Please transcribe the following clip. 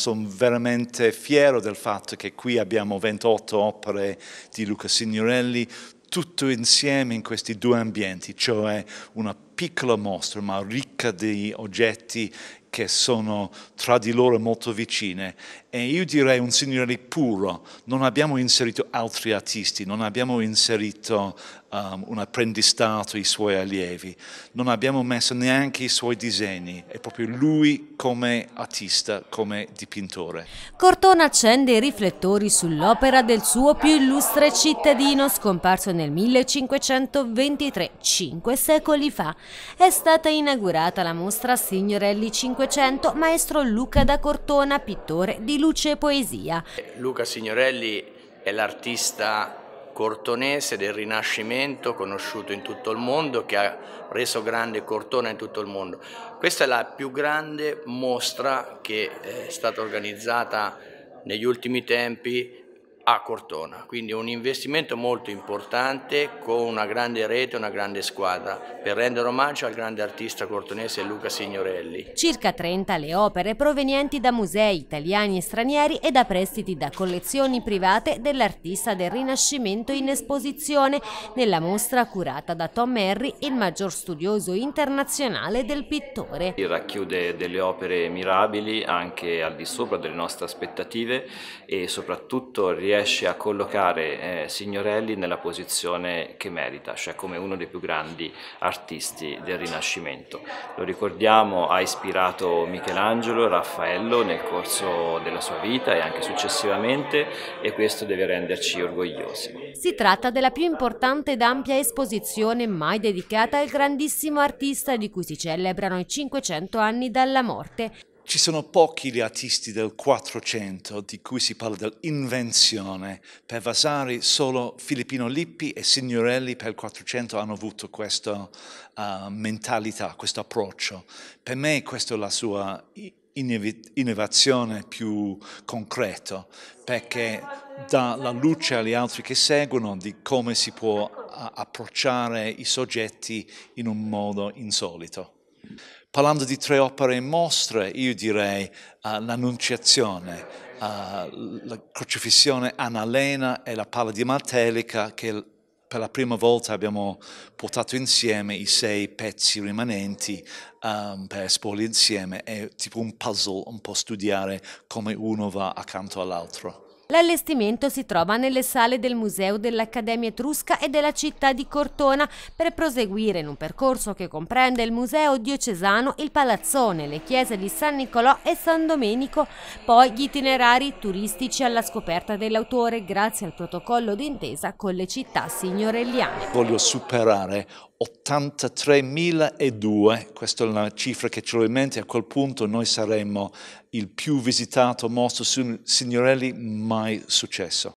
Sono veramente fiero del fatto che qui abbiamo 28 opere di Luca Signorelli, tutto insieme in questi due ambienti, cioè una piccola mostra ma ricca di oggetti che sono tra di loro molto vicine e io direi un Signore puro, non abbiamo inserito altri artisti, non abbiamo inserito um, un apprendistato, i suoi allievi, non abbiamo messo neanche i suoi disegni, è proprio lui come artista, come dipintore. Cortona accende i riflettori sull'opera del suo più illustre cittadino scomparso nel 1523, cinque secoli fa. È stata inaugurata la mostra Signorelli 5 Cinquecento, maestro Luca da Cortona, pittore di luce e poesia. Luca Signorelli è l'artista cortonese del Rinascimento, conosciuto in tutto il mondo, che ha reso grande Cortona in tutto il mondo. Questa è la più grande mostra che è stata organizzata negli ultimi tempi a Cortona, quindi un investimento molto importante con una grande rete, una grande squadra per rendere omaggio al grande artista cortonese Luca Signorelli. Circa 30 le opere provenienti da musei italiani e stranieri e da prestiti da collezioni private dell'artista del Rinascimento in esposizione nella mostra curata da Tom Henry, il maggior studioso internazionale del pittore. Racchiude delle opere mirabili anche al di sopra delle nostre aspettative e soprattutto riesce riesce a collocare eh, Signorelli nella posizione che merita, cioè come uno dei più grandi artisti del Rinascimento. Lo ricordiamo, ha ispirato Michelangelo, Raffaello nel corso della sua vita e anche successivamente e questo deve renderci orgogliosi. Si tratta della più importante ed ampia esposizione mai dedicata al grandissimo artista di cui si celebrano i 500 anni dalla morte ci sono pochi gli artisti del 400 di cui si parla dell'invenzione. Per Vasari solo Filippino Lippi e Signorelli per il 400 hanno avuto questa uh, mentalità, questo approccio. Per me questa è la sua innovazione più concreta, perché dà la luce agli altri che seguono di come si può approcciare i soggetti in un modo insolito. Parlando di tre opere in mostra, io direi uh, eh, l'Annunciazione, uh, eh, la crocifissione analena e la palla di Martelica che per la prima volta abbiamo portato insieme i sei pezzi rimanenti um, per esporli insieme, è tipo un puzzle, un po' studiare come uno va accanto all'altro. L'allestimento si trova nelle sale del Museo dell'Accademia Etrusca e della città di Cortona per proseguire in un percorso che comprende il Museo diocesano, il Palazzone, le chiese di San Nicolò e San Domenico, poi gli itinerari turistici alla scoperta dell'autore grazie al protocollo d'intesa con le città signorelliane. Voglio superare 83.002, questa è una cifra che ce l'ho in mente, a quel punto noi saremmo il più visitato mostro signorelli mai successo.